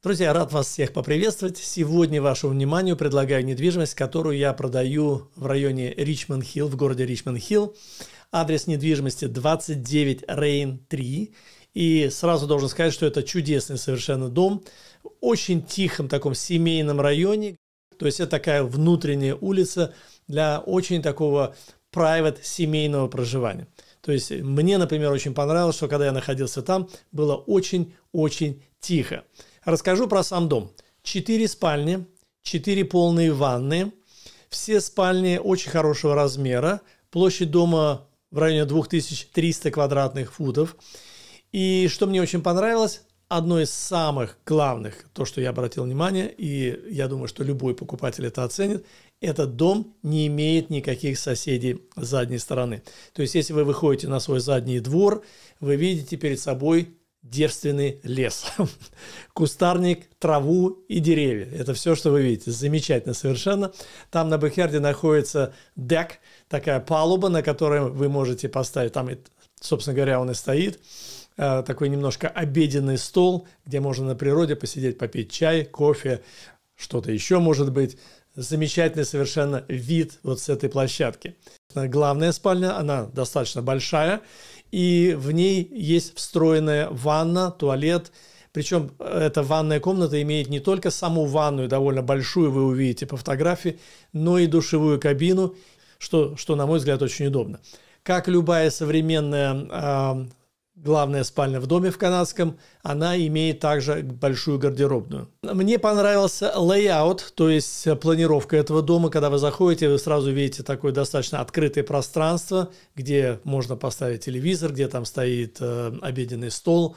Друзья, рад вас всех поприветствовать. Сегодня вашему вниманию предлагаю недвижимость, которую я продаю в районе Ричмонд-Хилл, в городе Ричмонд-Хилл. Адрес недвижимости 29 Рейн 3. И сразу должен сказать, что это чудесный совершенно дом в очень тихом таком семейном районе. То есть это такая внутренняя улица для очень такого private семейного проживания. То есть мне, например, очень понравилось, что когда я находился там, было очень-очень тихо. Расскажу про сам дом. Четыре спальни, четыре полные ванны, все спальни очень хорошего размера, площадь дома в районе 2300 квадратных футов. И что мне очень понравилось, одно из самых главных, то, что я обратил внимание, и я думаю, что любой покупатель это оценит, этот дом не имеет никаких соседей с задней стороны. То есть, если вы выходите на свой задний двор, вы видите перед собой девственный лес, кустарник, траву и деревья. Это все, что вы видите. Замечательно совершенно. Там на Бехерде находится дек, такая палуба, на которой вы можете поставить, там, собственно говоря, он и стоит, э, такой немножко обеденный стол, где можно на природе посидеть, попить чай, кофе, что-то еще может быть, замечательный совершенно вид вот с этой площадки. Главная спальня, она достаточно большая, и в ней есть встроенная ванна, туалет. Причем э, эта ванная комната имеет не только саму ванную, довольно большую, вы увидите по фотографии, но и душевую кабину, что, что на мой взгляд, очень удобно. Как любая современная э, главная спальня в доме в канадском, она имеет также большую гардеробную. Мне понравился лейаут, то есть планировка этого дома. Когда вы заходите, вы сразу видите такое достаточно открытое пространство, где можно поставить телевизор, где там стоит э, обеденный стол.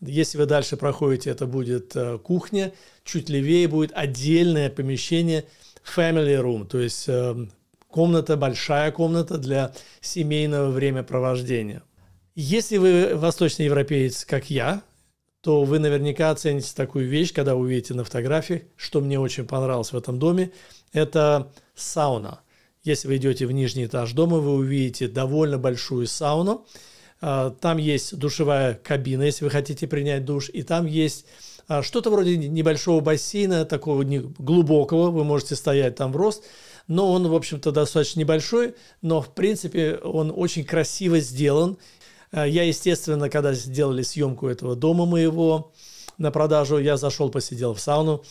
Если вы дальше проходите, это будет э, кухня. Чуть левее будет отдельное помещение family room, то есть э, комната, большая комната для семейного времяпровождения. Если вы восточноевропеец, как я, то вы наверняка оцените такую вещь, когда увидите на фотографии, что мне очень понравилось в этом доме, это сауна. Если вы идете в нижний этаж дома, вы увидите довольно большую сауну. А, там есть душевая кабина, если вы хотите принять душ, и там есть а, что-то вроде небольшого бассейна, такого глубокого, вы можете стоять там в рост, но он, в общем-то, достаточно небольшой, но, в принципе, он очень красиво сделан, Э, я, естественно, когда сделали съемку этого дома моего на продажу, я зашел, посидел в сауну.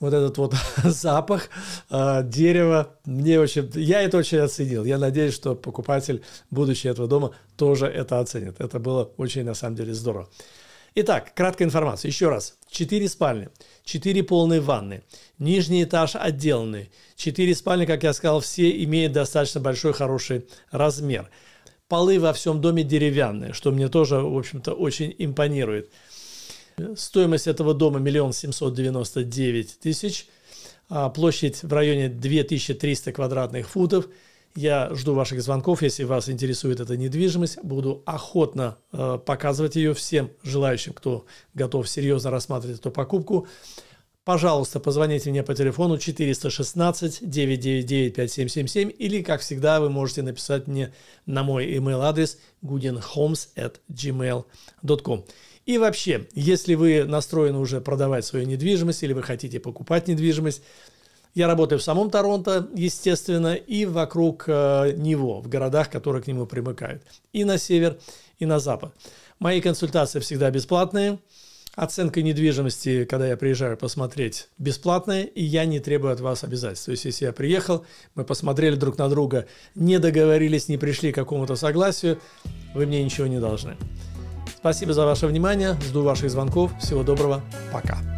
Вот этот вот запах э, дерева, мне очень, я это очень оценил. Я надеюсь, что покупатель, будущий этого дома, тоже это оценит. Это было очень, на самом деле, здорово. Итак, краткая информация. Еще раз. Четыре спальни, четыре полные ванны, нижний этаж отделанный. Четыре спальни, как я сказал, все имеют достаточно большой, хороший размер. Полы во всем доме деревянные, что мне тоже, в общем-то, очень импонирует. Стоимость этого дома миллион семьсот девяносто девять тысяч. А площадь в районе 2300 квадратных футов. Я жду ваших звонков, если вас интересует эта недвижимость. Буду охотно э, показывать ее всем желающим, кто готов серьезно рассматривать эту покупку пожалуйста, позвоните мне по телефону 416-999-5777 или, как всегда, вы можете написать мне на мой email адрес goodenhomes@gmail.com. И вообще, если вы настроены уже продавать свою недвижимость или вы хотите покупать недвижимость, я работаю в самом Торонто, естественно, и вокруг э, него, в городах, которые к нему примыкают. И на север, и на запад. Мои консультации всегда бесплатные. Оценка недвижимости, когда я приезжаю посмотреть, бесплатная, и я не требую от вас обязательств. То есть, если я приехал, мы посмотрели друг на друга, не договорились, не пришли к какому-то согласию, вы мне ничего не должны. Спасибо за ваше внимание, жду ваших звонков. Всего доброго, пока.